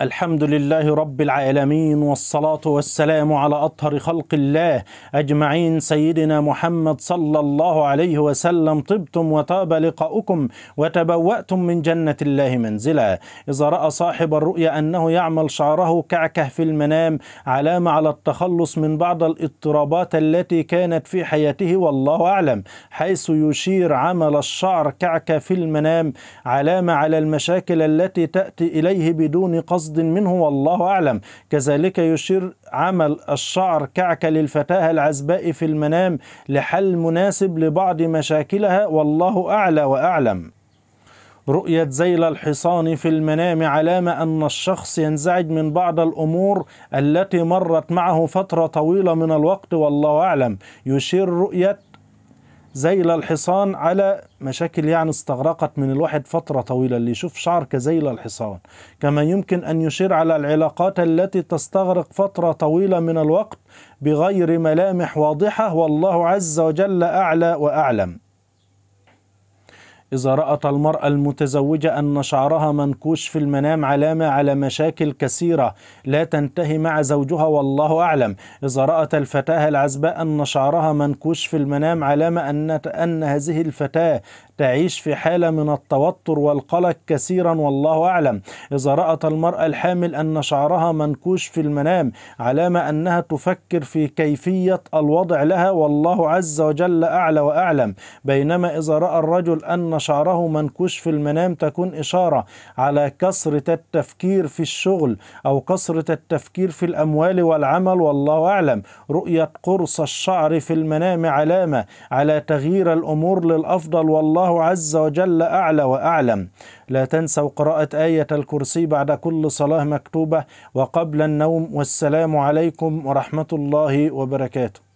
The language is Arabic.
الحمد لله رب العالمين والصلاة والسلام على أطهر خلق الله أجمعين سيدنا محمد صلى الله عليه وسلم طبتم وطاب لقاؤكم وتبوأتم من جنة الله منزلا إذا رأى صاحب الرؤيا أنه يعمل شعره كعكه في المنام علامة على التخلص من بعض الاضطرابات التي كانت في حياته والله أعلم حيث يشير عمل الشعر كعكه في المنام علامة على المشاكل التي تأتي إليه بدون قصد قصد منه والله أعلم كذلك يشير عمل الشعر كعك للفتاة العزباء في المنام لحل مناسب لبعض مشاكلها والله أعلى وأعلم رؤية ذيل الحصان في المنام علامة أن الشخص ينزعج من بعض الأمور التي مرت معه فترة طويلة من الوقت والله أعلم يشير رؤية زيل الحصان على مشاكل يعني استغرقت من الواحد فترة طويلة اللي يشوف شعر كزيل الحصان كما يمكن أن يشير على العلاقات التي تستغرق فترة طويلة من الوقت بغير ملامح واضحة والله عز وجل أعلى وأعلم إذا رأت المرأة المتزوجة أن شعرها منكوش في المنام علامة على مشاكل كثيرة لا تنتهي مع زوجها والله أعلم إذا رأت الفتاة العزباء أن شعرها منكوش في المنام علامة أن, أن هذه الفتاة تعيش في حالة من التوتر والقلق كثيرا والله أعلم إذا رأت المرأة الحامل أن شعرها منكوش في المنام علامة أنها تفكر في كيفية الوضع لها والله عز وجل أعلى وأعلم بينما إذا رأى الرجل أن شعره منكوش في المنام تكون إشارة على كثرة التفكير في الشغل أو كثرة التفكير في الأموال والعمل والله أعلم رؤية قرص الشعر في المنام علامة على تغيير الأمور للأفضل والله عز وجل أعلى وأعلم لا تنسوا قراءة آية الكرسي بعد كل صلاة مكتوبة وقبل النوم والسلام عليكم ورحمة الله وبركاته